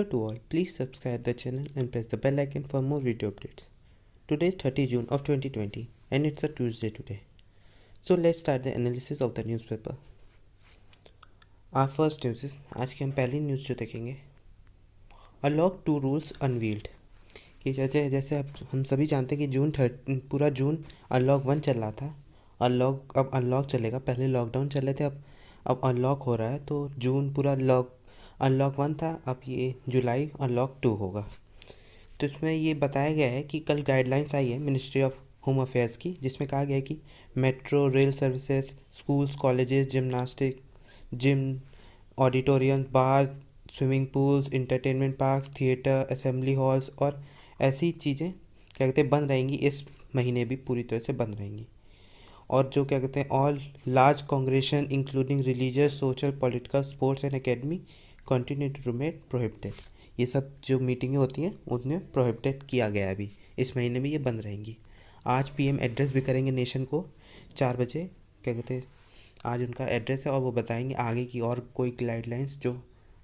Hello to all, please subscribe the channel and press the bell icon for more video updates. Today is 30 June of 2020 and it's a Tuesday today. So let's start the analysis of the newspaper. Our first news is आज की हम पहली news जो देखेंगे अलॉक to rules unveiled कि जैसे जैसे हम सभी जानते हैं कि जून थर्ट पूरा जून अनलॉक वन चल रहा था अनलॉक अब अनलॉक चलेगा पहले लॉकडाउन चले थे अब अब अनलॉक हो रहा है तो जून पूरा लॉक अनलॉक वन था अब ये जुलाई अनलॉक टू होगा तो इसमें ये बताया गया है कि कल गाइडलाइंस आई है मिनिस्ट्री ऑफ होम अफेयर्स की जिसमें कहा गया है कि metro rail services schools colleges gymnastic gym auditorium bar swimming pools entertainment park theatre assembly halls और ऐसी चीज़ें क्या कहते हैं बंद रहेंगी इस महीने भी पूरी तरह से बंद रहेंगी और जो क्या कहते हैं all large congregation including religious social political sports and academy continue to में प्रोहिबिटेड ये सब जो मीटिंगें होती हैं उनमें प्रोहिबिटेड किया गया अभी इस महीने में ये बंद रहेंगी आज पीएम एड्रेस भी करेंगे नेशन को चार बजे क्या कहते हैं आज उनका एड्रेस है और वो बताएंगे आगे की और कोई गाइडलाइंस जो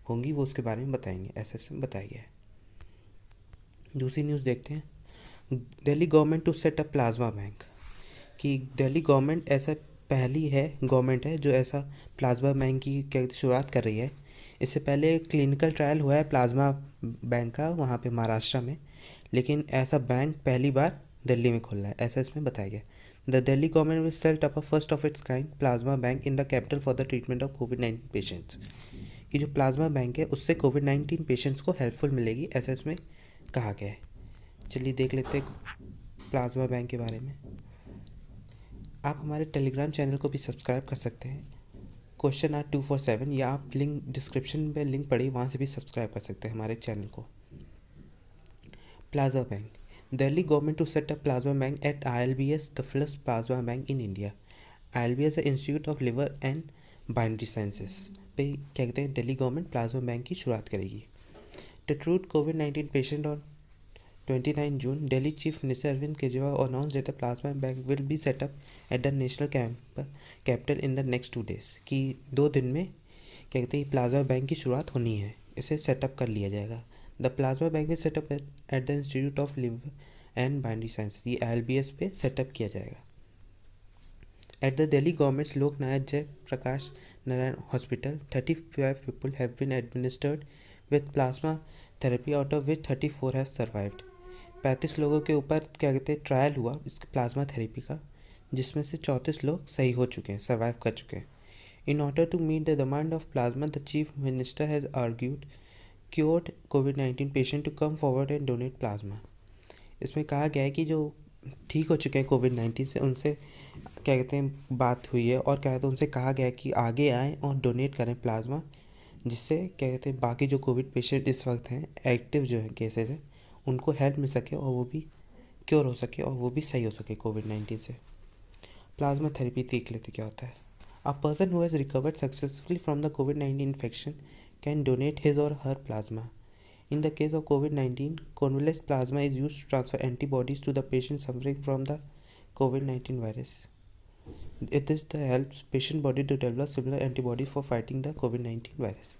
होंगी वो उसके बारे में बताएंगे एस एस में बताया गया है दूसरी न्यूज़ देखते हैं Delhi government to set up plasma bank कि दिल्ली गवर्नमेंट ऐसा पहली है गवर्नमेंट है जो ऐसा प्लाज्मा बैंक की क्या शुरुआत कर रही है इससे पहले क्लिनिकल ट्रायल हुआ है प्लाज्मा बैंक का वहाँ पे महाराष्ट्र में लेकिन ऐसा बैंक पहली बार दिल्ली में खुल रहा है ऐसा इसमें बताया गया the Delhi government will sell top first of its kind plasma bank in the capital for the treatment of Covid nineteen patients कि जो प्लाज्मा बैंक है उससे कोविड नाइन्टीन पेशेंट्स को हेल्पफुल मिलेगी ऐसा इसमें कहा गया है चलिए देख लेते हैं प्लाज्मा बैंक के बारे में आप हमारे टेलीग्राम चैनल को भी सब्सक्राइब कर सकते हैं question R two four seven या आप लिंक डिस्क्रिप्शन में लिंक पड़ी वहाँ से भी सब्सक्राइब कर सकते हैं हमारे चैनल को plasma bank Delhi government to set up plasma bank at I L B S the first plasma bank in India I L B S institute of liver and biliary sciences पे क्या कहते हैं Delhi government plasma bank की शुरुआत करेगी to treat Covid nineteen patient और 29 June, Delhi Chief Minister Arvind Kejriwal announced that a plasma bank will be set up at the national camp capital in the next two days days. कि दो दिन में क्या कहते हैं प्लाज्मा बैंक की शुरुआत होनी है इसे सेटअप कर लिया जाएगा the plasma bank will set up at the institute of liver and biliary science ये एल बी एस पे सेटअप किया जाएगा at the Delhi government's Lok Nayak Jai Prakash Narayan hospital thirty five people have been administered with plasma therapy out of with thirty four have survived पैंतीस लोगों के ऊपर क्या कहते हैं ट्रायल हुआ इस प्लाज्मा थेरेपी का जिसमें से चौंतीस लोग सही हो चुके हैं सर्वाइव कर चुके हैं in order to meet the demand of plasma the chief minister has argued cured Covid nineteen patient to come forward and donate plasma इसमें कहा गया है कि जो ठीक हो चुके हैं कोविड नाइन्टीन से उनसे क्या कहते हैं बात हुई है और क्या कहते हैं उनसे कहा गया है कि आगे आएँ और डोनेट करें प्लाज्मा जिससे क्या कहते हैं बाकी जो कोविड पेशेंट इस वक्त हैं एक्टिव जो है केसेज हैं उनको हेल्प मिल सके और वो भी क्योर हो सके और वो भी सही हो सके कोविड नाइन्टीन से प्लाज्मा थेरेपी देख लेते क्या होता है a person who has recovered successfully from the Covid nineteen infection can donate his और her plasma in the case of Covid nineteen convalescent plasma is use to transfer antibodies to the patient suffering from the Covid nineteen virus it is the help patient body to develop similar antibodies for fighting the Covid nineteen virus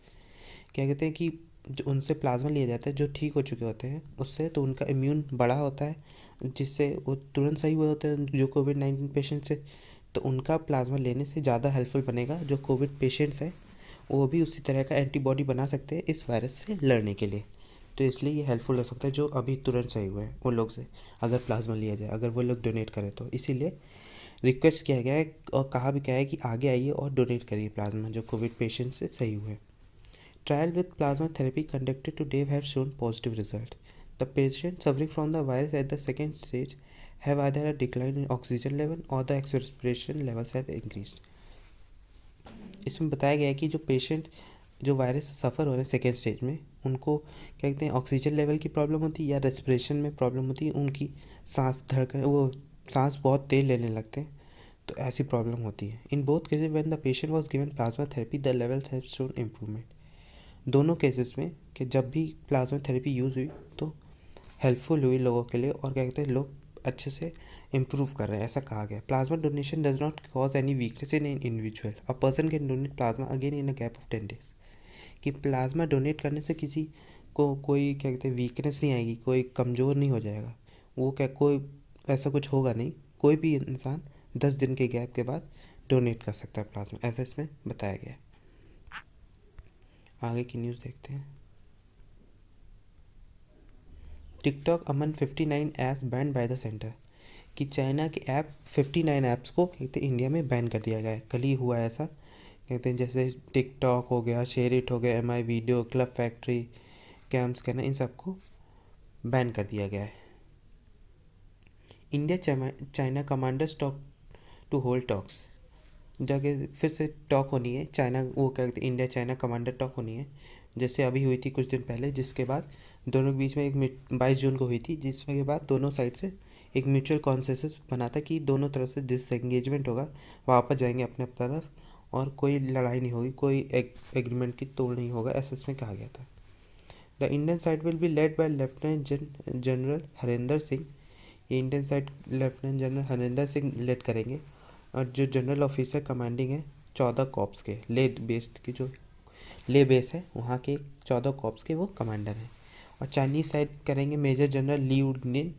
क्या कहते हैं कि जो उनसे plasma लिया जाता है जो ठीक हो चुके होते हैं उससे तो उनका इम्यून बड़ा होता है जिससे वो तुरंत सही हुए होते हैं जो कोविड नाइन्टीन पेशेंट्स है तो उनका प्लाज्मा लेने से ज़्यादा हेल्पफुल बनेगा जो कोविड पेशेंट्स हैं वो भी उसी तरह का एंटीबॉडी बना सकते हैं इस वायरस से लड़ने के लिए तो इसलिए ये हेल्पफुल हो सकता है जो अभी तुरंत सही हुए हैं उन लोग से अगर प्लाज्मा लिया जाए अगर वो लोग डोनेट करें तो इसीलिए रिक्वेस्ट किया गया है और कहा भी गया है कि आगे आइए और डोनेट करिए प्लाज्मा जो कोविड पेशेंट से सही हुए हैं Trial with plasma therapy conducted to Dave have shown positive result. The patients suffering from the virus at the second stage have either a decline in oxygen level or the respiration levels have increased. इसमें बताया गया है कि जो patient जो virus सफ़र हो रहे हैं सेकेंड स्टेज में उनको क्या कहते हैं ऑक्सीजन लेवल की प्रॉब्लम होती है या रेस्परेशन में प्रॉब्लम होती है उनकी सांस धड़कन वो सांस बहुत तेज लेने लगते हैं तो ऐसी प्रॉब्लम होती है in both cases when the patient was given plasma therapy the levels have shown improvement दोनों केसेस में कि जब भी प्लाज्मा थेरेपी यूज़ हुई तो हेल्पफुल हुई लोगों के लिए और क्या कहते हैं लोग अच्छे से इम्प्रूव कर रहे हैं ऐसा कहा गया plasma donation does not cause any weakness in an individual a person can donate plasma again in a gap of ten days कि प्लाज्मा डोनेट करने से किसी को कोई क्या कहते हैं वीकनेस नहीं आएगी कोई कमज़ोर नहीं हो जाएगा वो क्या कोई ऐसा कुछ होगा नहीं कोई भी इंसान दस दिन के गैप के बाद डोनेट कर सकता है प्लाज्मा ऐसा इसमें बताया गया है आगे की न्यूज़ देखते हैं TikTok among fifty nine apps banned by the centre कि चाइना के ऐप फिफ्टी नाइन ऐप्स को कहते तो इंडिया में बैन कर दिया गया है कल ही हुआ ऐसा कहते हैं जैसे टिकटॉक हो गया शेयर इट हो गया M I video club factory cams कहना इन सबको बैन कर दिया गया है India China commanders talk to hold talks जाके फिर से टॉक होनी है चाइना वो क्या इंडिया चाइना कमांडर टॉक होनी है जैसे अभी हुई थी कुछ दिन पहले जिसके बाद दोनों के बीच में एक बाईस जून को हुई थी जिसमें के बाद दोनों साइड से एक म्यूचुअल कॉन्सेस बना था कि दोनों तरफ से एंगेजमेंट होगा वापस जाएंगे अपने तरफ और कोई लड़ाई नहीं होगी कोई एग्रीमेंट की तोड़ नहीं होगा ऐसा इसमें कहा गया था the Indian side will be led by lieutenant general Harinder Singh ये Indian side lieutenant general Harinder Singh led करेंगे और जो जनरल ऑफिसर कमांडिंग है चौदह कॉप्स के ले बेस्ड की जो ले बेस है वहाँ के चौदह कॉप्स के वो कमांडर हैं और चाइनीज साइड करेंगे major general Li Udnin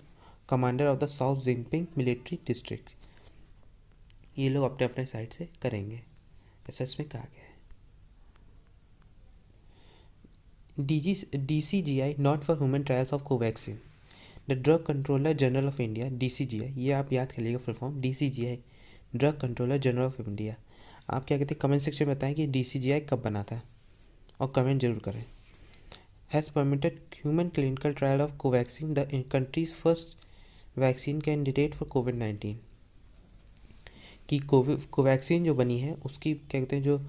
commander of the south Jingping military district ये लोग अपने अपने साइड से करेंगे एस में कहा गया है DG DCGI nod for human trials of Covaxin the drug controller general of India DCGI ये आप याद कर लीजिएगा full form DCGI drug controller general of India आप क्या कहते हैं कमेंट सेक्शन में बताएं कि डी कब बना था और कमेंट जरूर करें has permitted human clinical trial of Covaxin the country's first vaccine candidate for Covid nineteen कि कोवैक्सीन जो बनी है उसकी क्या कहते हैं जो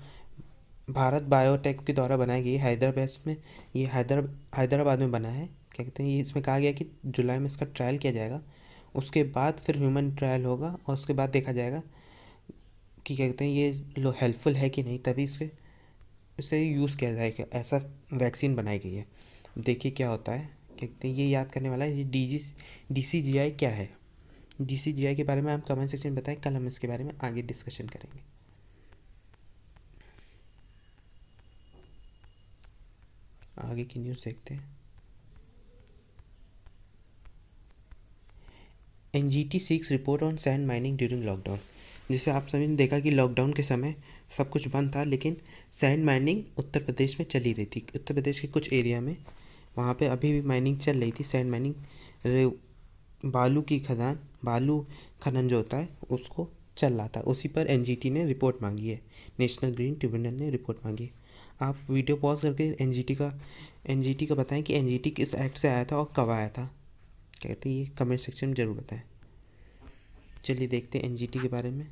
भारत बायोटेक के द्वारा बनाई गई हैदराबाद में ये हैदराबाद हैदराबाद में बना है क्या कहते हैं ये इसमें कहा गया कि जुलाई में इसका ट्रायल किया जाएगा उसके बाद फिर ह्यूमन ट्रायल होगा और उसके बाद देखा जाएगा कि क्या कहते हैं ये लो हेल्पफुल है कि नहीं तभी इसके इसे यूज़ किया जाएगा ऐसा वैक्सीन बनाई गई है देखिए क्या होता है क्या कहते हैं ये याद करने वाला है ये डी जी डी सी जी आई क्या है डी सी जी आई के बारे में आप कमेंट सेक्शन में बताएं कल हम इसके बारे में आगे डिस्कशन करेंगे आगे की न्यूज़ देखते हैं N G T seeks report on sand mining during lockdown जैसे आप सभी ने देखा कि लॉकडाउन के समय सब कुछ बंद था लेकिन सैंड माइनिंग उत्तर प्रदेश में चली रही थी उत्तर प्रदेश के कुछ एरिया में वहाँ पे अभी भी माइनिंग चल रही थी सैंड माइनिंग बालू की खदान बालू खनन जो होता है उसको चल रहा था उसी पर एन ने रिपोर्ट मांगी है नेशनल ग्रीन ट्रिब्यूनल ने रिपोर्ट मांगी है आप वीडियो पॉज करके एन का एन का बताएं कि एन किस एक्ट से आया था और कब आया था क्या कहते हैं ये कमेंट सेक्शन में ज़रूर बताएं चलिए देखते हैं एन के बारे में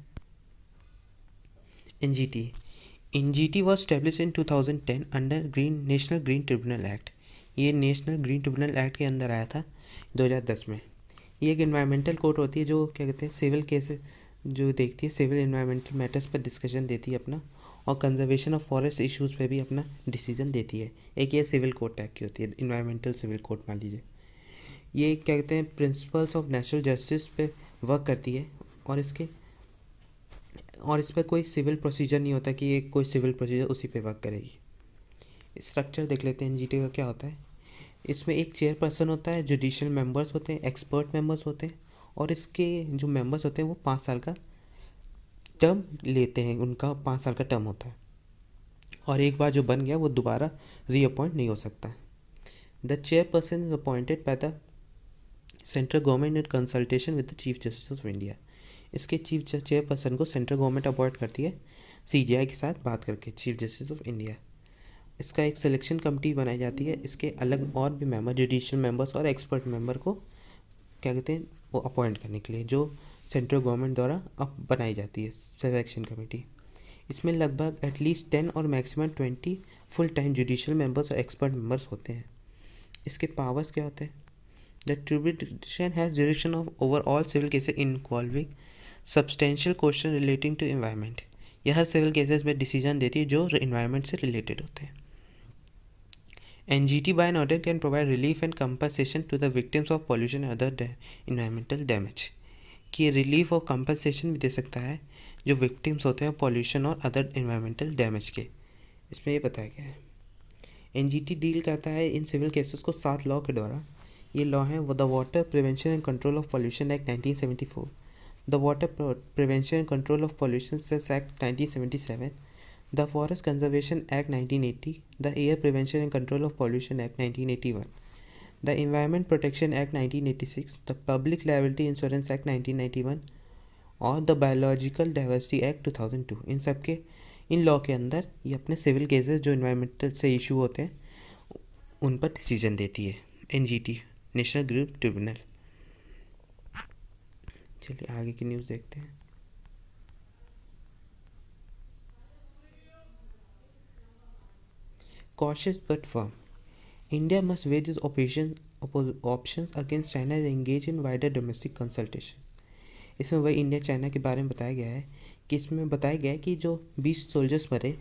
N G T N G T was establish in 2010 under green national green tribunal act ये नेशनल ग्रीन ट्रिब्यूनल एक्ट के अंदर आया था 2010 में ये एक इन्वायरमेंटल कोर्ट होती है जो क्या कहते हैं सिविल केस जो देखती है सिविल इन्वायरमेंटल मैटर्स पर डिस्कशन देती है अपना और कंजर्वेशन ऑफ फॉरेस्ट इशूज़ पर भी अपना डिसीजन देती है एक ये सिविल कोर्ट टाइप की होती है इन्वायरमेंटल सिविल कोर्ट मान लीजिए ये क्या कहते हैं प्रिंसिपल्स ऑफ नेचुरल जस्टिस पे वर्क करती है और इसके और इस पर कोई सिविल प्रोसीजर नहीं होता कि ये कोई सिविल प्रोसीजर उसी पे वर्क करेगी स्ट्रक्चर देख लेते हैं एन का क्या होता है इसमें एक चेयरपर्सन होता है जुडिशल मेंबर्स होते हैं एक्सपर्ट मेंबर्स होते हैं और इसके जो मेंबर्स होते हैं वो पाँच साल का टर्म लेते हैं उनका पाँच साल का टर्म होता है और एक बार जो बन गया वो दोबारा रीअपॉइंट नहीं हो सकता the chairperson is appointed by the central government in consultation with the chief justice of India इसके चीफ चेयरपर्सन को सेंट्रल गवर्नमेंट अपॉइंट करती है सी के साथ बात करके चीफ जस्टिस ऑफ इंडिया इसका एक सिलेक्शन कमेटी बनाई जाती है इसके अलग और भी मेंबर जुडिशल मेंबर्स और एक्सपर्ट मेंबर को क्या कहते हैं वो अपॉइंट करने के लिए जो सेंट्रल गवर्नमेंट द्वारा अब बनाई जाती है सिलेक्शन कमेटी इसमें लगभग एटलीस्ट टेन और maximum twenty full time judicial members और एक्सपर्ट मेंबर्स होते हैं इसके पावर्स क्या होते हैं the tribunal has duration of overall civil cases involving substantial question relating to environment. यह सिविल केसेस में डिसीजन देती है जो इन्वायरमेंट से रिलेटेड होते हैं N G T by notice can provide relief and compensation to the victims of pollution other environmental damage कि relief और कंपनसेशन भी दे सकता है जो विक्टिम्स होते हैं पॉल्यूशन और अदर इन्वायरमेंटल डैमेज के इसमें ये बताया गया है एन जी टी डील करता है इन सिविल केसेस को सात लॉ के द्वारा ये लॉ है वो the water prevention and control of pollution act 1974 the water prevention and control of pollution cess act 1977 the forest conservation act eighty the air prevention and control of pollution act nineteen the environment protection act 1986 the public liability insurance act 1991 और the biological diversity act 2002 इन सब के इन law के अंदर ये अपने civil cases जो इन्वायरमेंटल से इशू होते हैं उन पर डिसीजन देती है एन नेशनल ग्रुप ट्रिब्यूनल चलिए आगे की न्यूज़ देखते हैं cautious but India must weigh its operation options against China and engage in wider domestic consultations. इसमें वही इंडिया चाइना के बारे में बताया गया है कि इसमें बताया गया है कि जो बीस सोल्जर्स मरे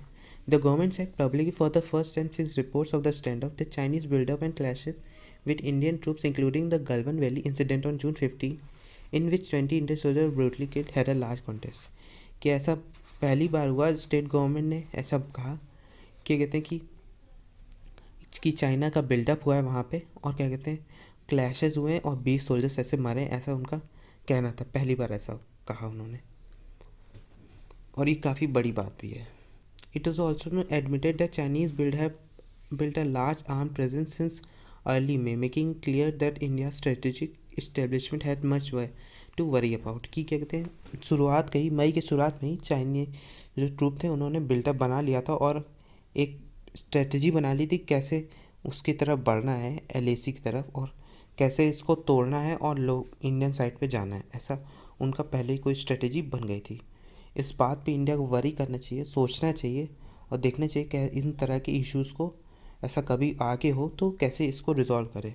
the government set public for the first time since reports of the standoff the Chinese buildup and clashes with Indian troops including the Galwan Valley incident on June 15 in which 20 Indian soldiers brutally killed had a large contest कि ऐसा पहली बार हुआ state government ने ऐसा कहा कि कहते हैं कि कि चाइना का बिल्डअप हुआ है वहाँ पे और क्या कहते हैं क्लैशेस हुए हैं और बीस सोल्जर्स ऐसे मरे ऐसा उनका कहना था पहली बार ऐसा कहा उन्होंने और ये काफ़ी बड़ी बात भी है it is also admitted the Chinese build have built a large armed presence since May making clear that India strategic establishment establishment much way to worry about कि क्या कहते हैं शुरुआत कही मई के शुरुआत में ही चाइनीज जो ट्रूप थे उन्होंने बिल्टअप बना लिया था और एक स्ट्रेटजी बना ली थी कैसे उसकी तरफ बढ़ना है एल की तरफ और कैसे इसको तोड़ना है और लोग इंडियन साइड पे जाना है ऐसा उनका पहले ही कोई स्ट्रेटजी बन गई थी इस बात पे इंडिया को वरी करना चाहिए सोचना चाहिए और देखना चाहिए कि इन तरह के इश्यूज़ को ऐसा कभी आके हो तो कैसे इसको रिजॉल्व करें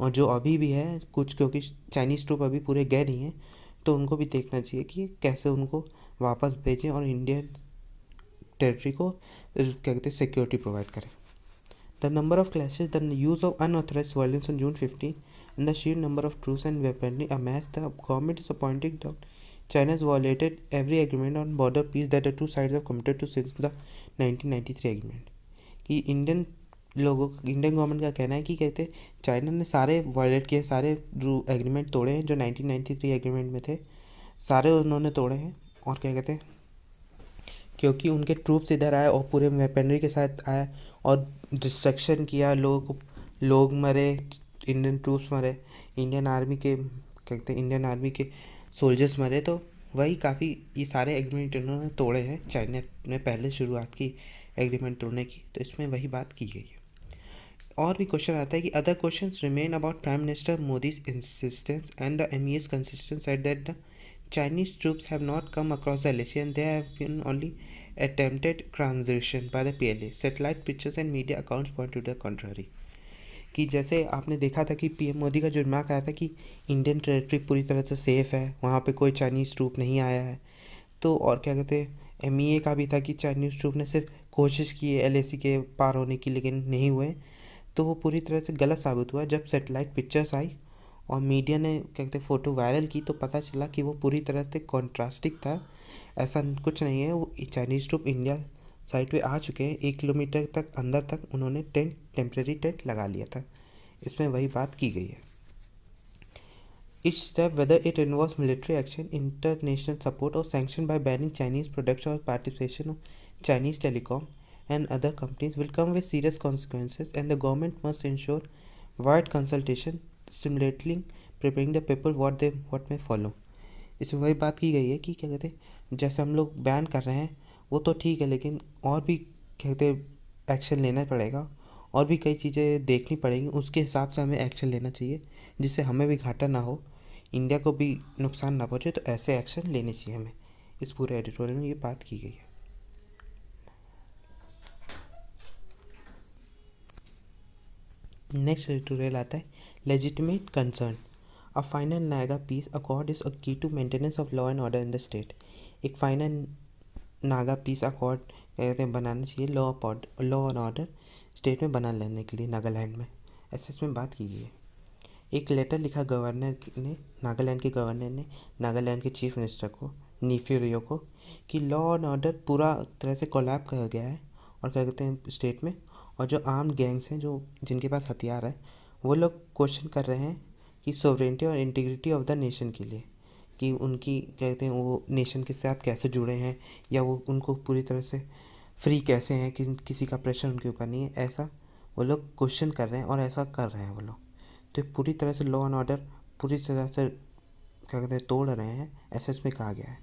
और जो अभी भी है कुछ क्योंकि चाइनीज़ ट्रूप अभी पूरे गए नहीं हैं तो उनको भी देखना चाहिए कि कैसे उनको वापस भेजें और इंडियन टेरिटरी को क्या कहते हैं सिक्योरिटी प्रोवाइड करें the number of clashes the use of unauthorised violence on June fifteen and the sheer number of troops and weaponry amassed the government is appointing the China's violated every agreement on border peace that the two sides of committed to since the nineteen ninety three agreement कि Indian लोगों Indian government का कहना है कि कहते China ने सारे violet किए सारे एग्रीमेंट तोड़े हैं जो 1993 एग्रीमेंट में थे सारे उन्होंने तोड़े हैं और क्या कहते हैं क्योंकि उनके ट्रूप्स इधर आए और पूरे वेपनरी के साथ आए और डिस्ट्रक्शन किया लोग लोग मरे इंडियन ट्रूप्स मरे इंडियन आर्मी के कहते हैं इंडियन आर्मी के सोल्जर्स मरे तो वही काफ़ी ये सारे एग्रीमेंट इन्होंने तोड़े हैं चाइना ने पहले शुरुआत की एग्रीमेंट तोड़ने की तो इसमें वही बात की गई है और भी क्वेश्चन आता है कि other question remain about prime minister Modi's insistence and the M is consistence at that the Chinese troops have not come and they have they only attempted transaction by the P L A satellite pictures and media accounts point to the country कि जैसे आपने देखा था कि PM Modi का जो remark आया था कि इंडियन टेरेटरी पूरी तरह से सेफ़ है वहाँ पे कोई चाइनीज़ ट्रूप नहीं आया है तो और क्या कहते हैं एम e का भी था कि चाइनीज़ ट्रूप ने सिर्फ कोशिश की है एल के पार होने की लेकिन नहीं हुए तो वो पूरी तरह से गलत साबित हुआ जब सेटेलाइट पिक्चर्स आई और मीडिया ने क्या कहते फ़ोटो वायरल की तो पता चला कि वो पूरी तरह से कॉन्ट्रास्टिक था ऐसा कुछ नहीं है वो चाइनीज़ ट्रूप इंडिया साइट पे आ चुके हैं एक किलोमीटर तक अंदर तक उन्होंने टेंट टेम्प्रेरी टेंट लगा लिया था इसमें वही बात की गई है each step whether it involve military action international support और sanction by banning Chinese product और participation of Chinese telecom and other companies will come with serious consequences and the government must ensure wide consultation similarly preparing the people what they what may follow इसमें वही बात की गई है कि क्या कहते हैं जैसे हम लोग बैन कर रहे हैं वो तो ठीक है लेकिन और भी कहते एक्शन लेना पड़ेगा और भी कई चीज़ें देखनी पड़ेंगी उसके हिसाब से हमें एक्शन लेना चाहिए जिससे हमें भी घाटा ना हो इंडिया को भी नुकसान ना पहुँचे तो ऐसे एक्शन लेने चाहिए हमें इस पूरे एडिटोरियल में ये बात की गई है नेक्स्ट ट्यूटोरियल आता है legitimate concern a final Naga peace accord is a key to maintenance of law and order in the state एक फाइनल नागा पीस अकॉर्ड कहते हैं बनाना चाहिए law law and order state में बना लेने के लिए नागालैंड में ऐसे इसमें बात की गई है एक लेटर लिखा गवर्नर ने नागालैंड के गवर्नर ने नागालैंड के चीफ मिनिस्टर को नीफी रियो को कि लॉ एंड ऑर्डर पूरा तरह से कोलैप कर गया है और क्या कहते हैं स्टेट में और जो आर्म गैंग्स हैं जो जिनके पास हथियार है वो लोग क्वेश्चन कर रहे हैं कि सोवरेंटी और इंटीग्रिटी ऑफ द नेशन के लिए कि उनकी कहते हैं वो नेशन के साथ कैसे जुड़े हैं या वो उनको पूरी तरह से फ्री कैसे हैं कि किसी का प्रेशर उनके ऊपर नहीं है ऐसा वो लोग क्वेश्चन कर रहे हैं और ऐसा कर रहे हैं वो लोग तो पूरी तरह से लॉ एंड ऑर्डर पूरी तरह से क्या कहते हैं तोड़ रहे हैं ऐसा इसमें कहा गया है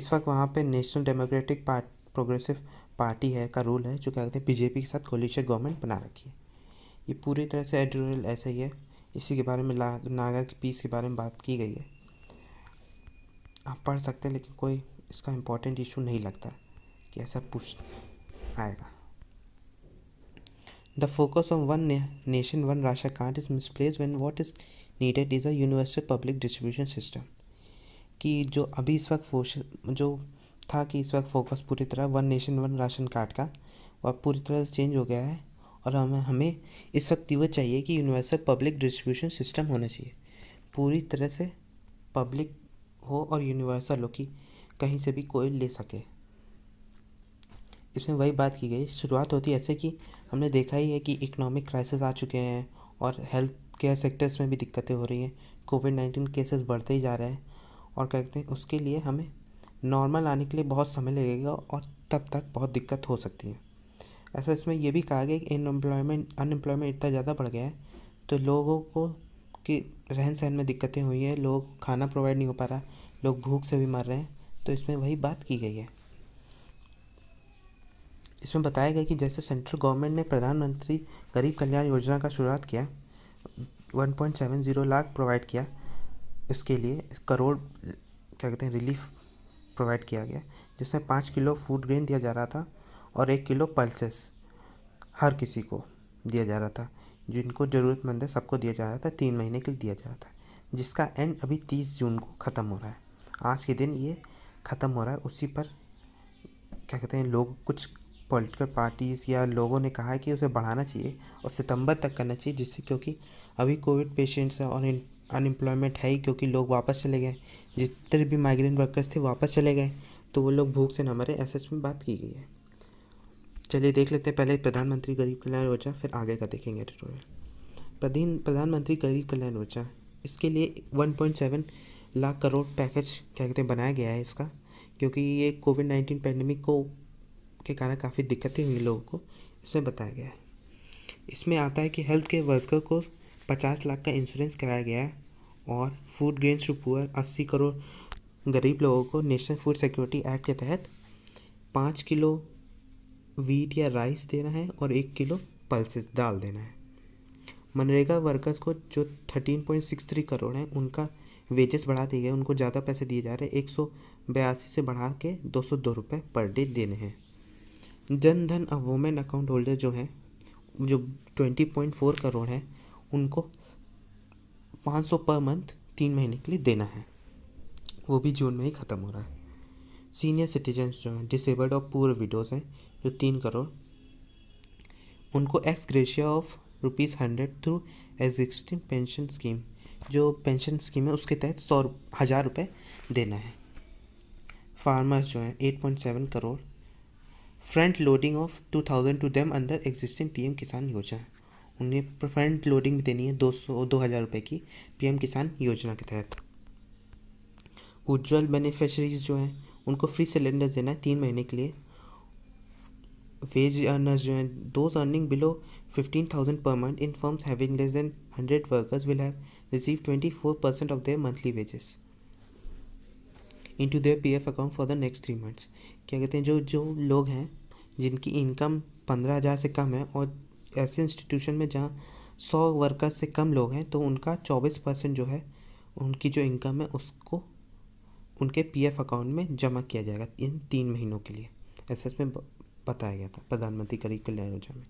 इस वक्त वहाँ पे नेशनल डेमोक्रेटिक पार्ट प्रोग्रेसिव पार्टी है का रूल है जो क्या कहते हैं बीजेपी के साथ कोलिशन गवर्नमेंट बना रखी है ये पूरी तरह से एडिटोरियल ऐसा ही है इसी के बारे में नागा की पीस के बारे में बात की गई है आप पढ़ सकते हैं लेकिन कोई इसका इम्पोर्टेंट इशू नहीं लगता कि ऐसा पूछ आएगा the focus on one nation one ration card is misplace when what is needed is a universal public distribution system कि जो अभी इस वक्त जो था कि इस वक्त फोकस पूरी तरह one nation one ration card का वह पूरी तरह से चेंज हो गया है और हमें हमें इस वक्त ये चाहिए कि यूनिवर्सल पब्लिक डिस्ट्रीब्यूशन सिस्टम होना चाहिए पूरी तरह से पब्लिक हो और यूनिवर्सल हो कि कहीं से भी कोई ले सके इसमें वही बात की गई शुरुआत होती है ऐसे कि हमने देखा ही है कि इकोनॉमिक क्राइसिस आ चुके हैं और हेल्थ केयर सेक्टर्स में भी दिक्कतें हो रही हैं कोविड नाइन्टीन केसेस बढ़ते ही जा रहे हैं और कहते हैं उसके लिए हमें नॉर्मल आने के लिए बहुत समय लगेगा और तब तक बहुत दिक्कत हो सकती है ऐसा इसमें यह भी कहा गया कि अनएम्प्लॉयमेंट अनएम्प्लॉयमेंट इतना ज़्यादा बढ़ गया है तो लोगों को कि रहन सहन में दिक्कतें हुई हैं लोग खाना प्रोवाइड नहीं हो पा रहा लोग भूख से भी मर रहे हैं तो इसमें वही बात की गई है इसमें बताया गया कि जैसे सेंट्रल गवर्नमेंट ने प्रधानमंत्री गरीब कल्याण योजना का शुरुआत किया 1.70 लाख प्रोवाइड किया इसके लिए करोड़ क्या कहते हैं रिलीफ प्रोवाइड किया गया जिसमें पाँच किलो फूड ग्रेन दिया जा रहा था और एक किलो पल्सेस हर किसी को दिया जा रहा था जिनको ज़रूरतमंद है सबको दिया जा रहा था तीन महीने के लिए दिया जा रहा था जिसका एंड अभी तीस जून को ख़त्म हो रहा है आज के दिन ये ख़त्म हो रहा है उसी पर क्या कहते हैं लोग कुछ पॉलिटिकल पार्टीज़ या लोगों ने कहा है कि उसे बढ़ाना चाहिए और सितंबर तक करना चाहिए जिससे क्योंकि अभी कोविड पेशेंट्स हैं और इन अनएम्प्लॉयमेंट है ही क्योंकि लोग वापस चले गए जितने भी माइग्रेंट वर्कर्स थे वापस चले गए तो वो लोग भूख से ना मरे ऐसे इसमें बात की गई है चलिए देख लेते हैं पहले प्रधानमंत्री गरीब कल्याण योजना फिर आगे का देखेंगे एडिटोरियल प्रधानमंत्री गरीब कल्याण योजना इसके लिए 1.7 लाख करोड़ पैकेज क्या कहते हैं बनाया गया है इसका क्योंकि ये कोविड नाइन्टीन पैंडमिक को के कारण काफ़ी दिक्कतें हुई लोगों को इसमें बताया गया है इसमें आता है कि हेल्थ केयर वर्कर को पचास लाख का इंश्योरेंस कराया गया है और फूड ग्रेन टू पुअर अस्सी करोड़ गरीब लोगों को नेशनल फूड सिक्योरिटी एक्ट के तहत पाँच किलो वीट या राइस देना है और एक किलो पल्सेस दाल देना है मनरेगा वर्कर्स को जो thirteen point six three crore हैं उनका वेजेस बढ़ा दिए गए उनको ज़्यादा पैसे दिए जा रहे हैं एक सौ बयासी से बढ़ा के दो सौ दो रुपये पर डे देने हैं जन धन अब अकाउंट होल्डर जो हैं जो ट्वेंटी पॉइंट फोर करोड़ हैं उनको पाँच सौ पर मंथ तीन महीने के लिए देना है वो भी जून में ही ख़त्म हो रहा है सीनियर सिटीजन्स जो हैं डिसेबल्ड और पूर्व विडोज़ हैं जो तीन करोड़ उनको ex gratia of rupees hundred through existing pension scheme जो पेंशन स्कीम है उसके तहत सौ हज़ार रुपये देना है फार्मर्स जो हैं eight point seven crore front loading of two thousand to them under existing PM Kisan योजना उन्हें फ्रंट लोडिंग भी देनी है दो सौ दो हज़ार रुपये की पीएम किसान योजना के तहत उज्ज्वल बेनिफिशरीज जो हैं उनको फ्री सिलेंडर देना है तीन महीने के लिए वेज अर्नर्स जो हैं those earning below fifteen thousand per month in firms having less than hundred workers will have receive twenty four percent of their monthly wages into their PF account for the next three months क्या कहते हैं जो जो लोग हैं जिनकी income पंद्रह हज़ार से कम है और ऐसे इंस्टीट्यूशन में जहाँ सौ वर्कर्स से कम लोग हैं तो उनका चौबीस परसेंट जो है उनकी जो इनकम है उसको उनके पीएफ अकाउंट में जमा किया जाएगा इन तीन महीनों के लिए ऐसे इसमें बताया गया था प्रधानमंत्री गरीब कल्याण योजना में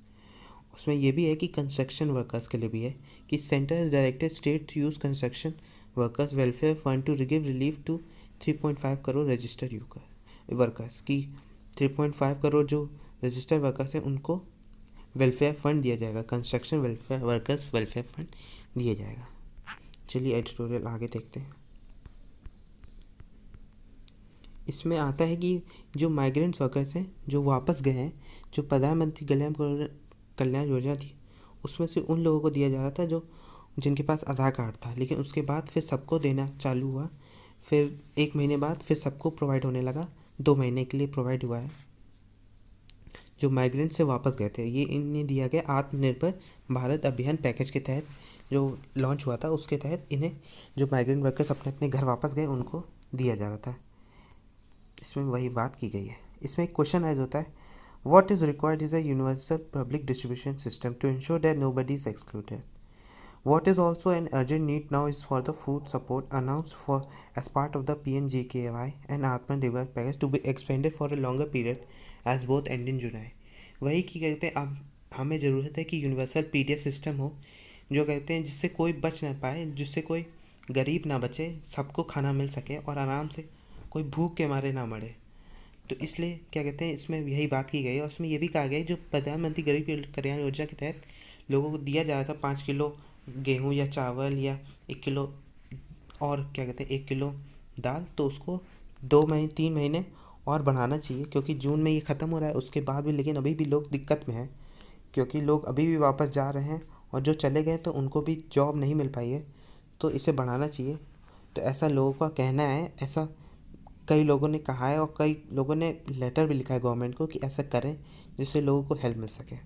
उसमें यह भी है कि कंस्ट्रक्शन वर्कर्स के लिए भी है कि centre is directed state to use construction workers welfare fund to give relief to three point five crore registered यूकर वर्कर्स की थ्री पॉइंट फाइव करोड़ जो रजिस्टर्ड वर्कर्स हैं उनको वेलफेयर फंड दिया जाएगा construction welfare workers welfare fund दिया जाएगा चलिए एडिटोरियल आगे देखते हैं इसमें आता है कि जो माइग्रेंट वर्कर्स हैं जो वापस गए हैं जो प्रधानमंत्री कल्याण कल्याण योजना थी उसमें से उन लोगों को दिया जा रहा था जो जिनके पास आधार कार्ड था लेकिन उसके बाद फिर सबको देना चालू हुआ फिर एक महीने बाद फिर सबको प्रोवाइड होने लगा दो महीने के लिए प्रोवाइड हुआ है जो माइग्रेंट से वापस गए थे ये इन्हें दिया गया आत्मनिर्भर भारत अभियान पैकेज के तहत जो लॉन्च हुआ था उसके तहत इन्हें जो माइग्रेंट वर्कर्स अपने अपने घर वापस गए उनको दिया जा रहा था इसमें वही बात की गई है इसमें एक क्वेश्चन आज होता है what is required is a universal public distribution system to ensure that nobody is excluded what is also an urgent need now is for the food support announce for as part of the P N G K Y and Atmanirbhar package to be expanded for a longer period as both and in जुनाए वही कि कहते हैं अब हमें ज़रूरत है कि यूनिवर्सल पी सिस्टम हो जो कहते हैं जिससे कोई बच ना पाए जिससे कोई गरीब ना बचे सबको खाना मिल सके और आराम से कोई भूख के मारे ना मरे तो इसलिए क्या कहते हैं इसमें यही बात की गई और उसमें यह भी कहा गया जो प्रधानमंत्री गरीब कल्याण योजना के तहत लोगों को दिया जा रहा था पाँच किलो गेहूँ या चावल या एक किलो और क्या कहते हैं एक किलो दाल तो उसको दो महीने तीन महीने और बढ़ाना चाहिए क्योंकि जून में ये ख़त्म हो रहा है उसके बाद भी लेकिन अभी भी लोग दिक्कत में हैं क्योंकि लोग अभी भी वापस जा रहे हैं और जो चले गए तो उनको भी जॉब नहीं मिल पाई है तो इसे बढ़ाना चाहिए तो ऐसा लोगों का कहना है ऐसा कई लोगों ने कहा है और कई लोगों ने लेटर भी लिखा है गवर्नमेंट को कि ऐसा करें जिससे लोगों को हेल्प मिल सके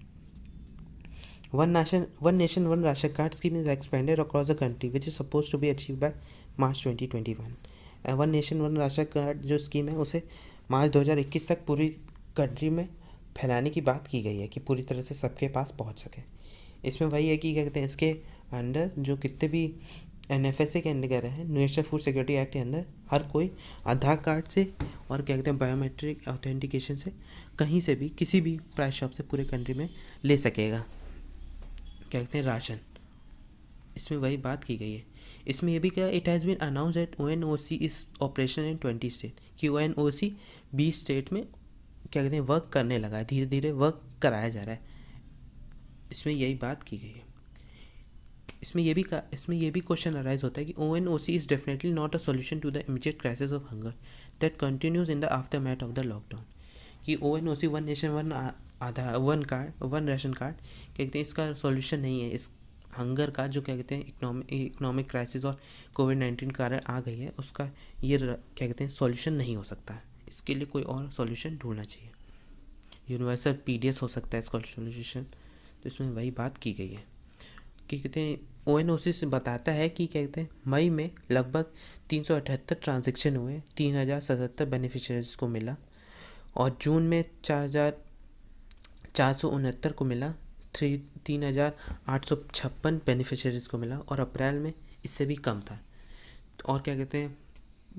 one nation one nation one ration card scheme is expanded across the country which is suppose to be achieve by March twenty twenty one one nation one ration card जो स्कीम है उसे मार्च 2021 तक पूरी country में फैलाने की बात की गई है कि पूरी तरह से सबके पास पहुंच सके इसमें वही है कि क्या कहते हैं इसके अंडर जो कितने भी एन एफ एस ए के अंडर हैं नेशनल फूड सिक्योरिटी एक्ट के अंदर हर कोई आधार कार्ड से और क्या कहते हैं बायोमेट्रिक ऑथेंटिकेशन से कहीं से भी किसी भी प्राइस शॉप से पूरे कंट्री में ले सकेगा क्या कहते हैं राशन इसमें वही बात की गई है इसमें यह भी कहा it has been announce at O N O C is operation in twenty state कि ओ एन ओ सी बीस स्टेट में क्या कहते हैं वर्क करने लगा है धीरे धीरे वर्क कराया जा रहा है इसमें यही बात की गई है इसमें यह भी का इसमें यह भी क्वेश्चन अराइज होता है कि O N O C is definitely not a solution to the immediate crisis of hunger that continues in the aftermath of the lockdown कि O N O C one nation one Aadhaar one card one ration card कहते हैं इसका solution नहीं है इस hunger का जो क्या कहते हैं इकोनॉमिक इकोनॉमिक क्राइसिस और कोविड नाइन्टीन कारण आ गई है उसका ये क्या कहते हैं सॉल्यूशन नहीं हो सकता है इसके लिए कोई और सॉल्यूशन ढूंढना चाहिए यूनिवर्सल पी हो सकता है इसका सॉल्यूशन तो इसमें वही बात की गई है कि कहते हैं ओ एन ओ सी से बताता है कि क्या कहते हैं मई में लगभग तीन सौ अठहत्तर ट्रांजेक्शन हुए तीन हज़ार सतहत्तर बेनिफिशरीज को मिला और जून में चार हज़ार चार सौ उनहत्तर को मिला थ्री तीन हज़ार आठ सौ छप्पन बेनिफिशरीज़ को मिला और अप्रैल में इससे भी कम था और क्या कहते हैं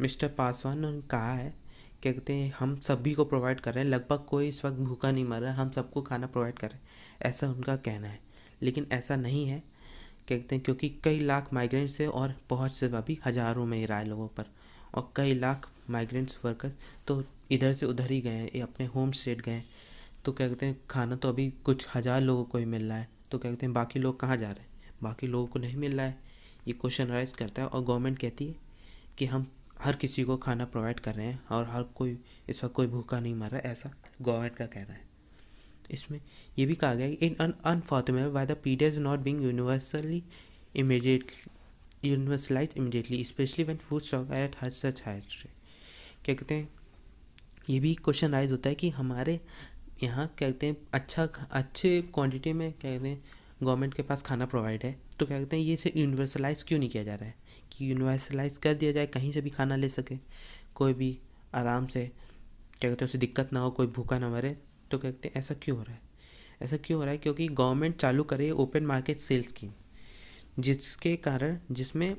मिस्टर पासवान ने कहा है क्या कहते हैं हम सभी को प्रोवाइड कर रहे हैं लगभग कोई इस वक्त भूखा नहीं मर रहा हम सबको खाना प्रोवाइड कर रहे हैं ऐसा उनका कहना है लेकिन ऐसा नहीं है क्या कहते हैं क्योंकि कई लाख माइग्रेंट्स है और पहुँच से अभी हज़ारों में ही रहा है लोगों पर और कई लाख माइग्रेंट्स वर्कर्स तो इधर से उधर ही गए हैं अपने होम स्टेट गए हैं तो क्या कहते हैं खाना तो अभी कुछ हज़ार लोगों को ही मिल रहा है तो क्या कहते हैं बाकी लोग कहाँ जा रहे हैं बाकी लोगों को नहीं मिल रहा है ये क्वेश्चन राइज करता है और गवर्नमेंट कहती है कि हम हर किसी को खाना प्रोवाइड कर रहे हैं और हर कोई इस वक्त कोई भूखा नहीं मर रहा है ऐसा गवर्नमेंट का कहना है इसमें यह भी कहा गया in unfortunable unfortunate why the D is not being universally immediate universalize immediately especially one food stock at has such high क्या कहते हैं ये भी क्वेश्चन राइज होता है कि हमारे यहाँ क्या कहते हैं अच्छा अच्छे क्वांटिटी में क्या कहते हैं गवर्नमेंट के पास खाना प्रोवाइड है तो क्या कहते हैं ये इसे यूनिवर्सलाइज क्यों नहीं किया जा रहा है कि यूनिवर्सलाइज कर दिया जाए कहीं से भी खाना ले सके कोई भी आराम से क्या कहते हैं उसे दिक्कत ना हो कोई भूखा ना मरे तो क्या कहते हैं ऐसा क्यों हो रहा है ऐसा क्यों हो रहा है क्योंकि गवर्नमेंट चालू करे ओपन मार्केट सेल स्कीम जिसके कारण जिसमें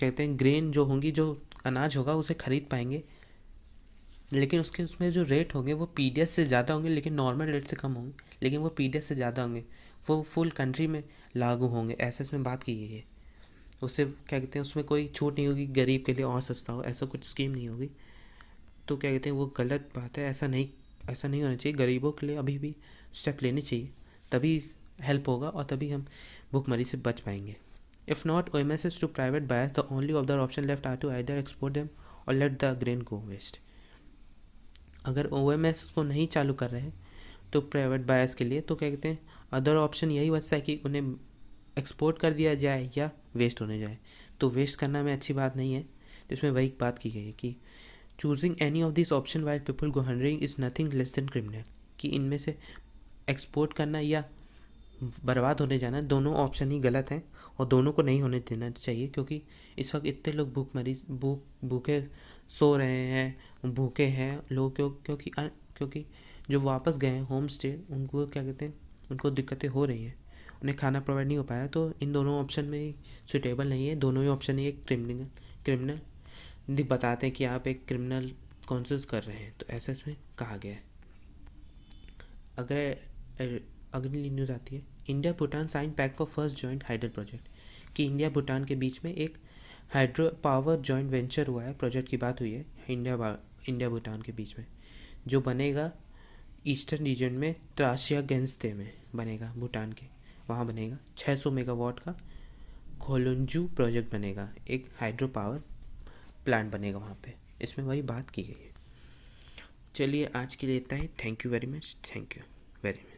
कहते हैं ग्रेन जो होंगी जो अनाज होगा उसे खरीद पाएंगे लेकिन उसके उसमें जो रेट होंगे वो पी से ज़्यादा होंगे लेकिन नॉर्मल रेट से कम होंगे लेकिन वो पी से ज़्यादा होंगे वो फुल कंट्री में लागू होंगे ऐसे इसमें बात की गई है उससे क्या कहते हैं उसमें कोई छूट नहीं होगी गरीब के लिए और सस्ता हो ऐसा कुछ स्कीम नहीं होगी तो क्या कहते हैं वो गलत बात है ऐसा नहीं ऐसा नहीं होना चाहिए गरीबों के लिए अभी भी स्टेप लेने चाहिए तभी हेल्प होगा और तभी हम भुखमरी से बच पाएंगे if not O M S S to private buyer the only of their option left are to either export them और let the grain go waste अगर ओ एम एस उसको नहीं चालू कर रहे हैं तो प्राइवेट बायर्स के लिए तो क्या कहते हैं अदर ऑप्शन यही बचता है कि उन्हें एक्सपोर्ट कर दिया जाए या वेस्ट होने जाए तो वेस्ट करना में अच्छी बात नहीं है तो इसमें वही बात की गई है कि choosing any of this option why people go हंड्रिंग is nothing less than criminal कि इनमें से एक्सपोर्ट करना या बर्बाद होने जाना दोनों ऑप्शन ही गलत हैं और दोनों को नहीं होने देना चाहिए क्योंकि इस वक्त इतने लोग भूख मरीज भूख भूखे सो रहे हैं भूखे हैं लोग क्यों क्योंकि क्योंकि जो वापस गए हैं होम स्टे उनको क्या कहते हैं उनको दिक्कतें हो रही हैं उन्हें खाना प्रोवाइड नहीं हो पाया तो इन दोनों ऑप्शन में सुटेबल नहीं है दोनों ही ऑप्शन ही एक क्रिमिनल क्रिमिनल बताते हैं कि आप एक क्रिमिनल कॉन्स कर रहे हैं तो ऐसा इसमें कहा गया है अगर अगली न्यूज़ आती है India Bhutan sign pact for first joint hydel project कि इंडिया भूटान के बीच में एक हाइड्रो पावर जॉइंट वेंचर हुआ है प्रोजेक्ट की बात हुई है इंडिया इंडिया भूटान के बीच में जो बनेगा ईस्टर्न रीजन में त्रासिया गेंस्ते में बनेगा भूटान के वहाँ बनेगा 600 मेगावाट का खोलुंजू प्रोजेक्ट बनेगा एक हाइड्रो पावर प्लांट बनेगा वहाँ पे इसमें वही बात की गई है चलिए आज के लिए इतना ही thank you very much thank you very much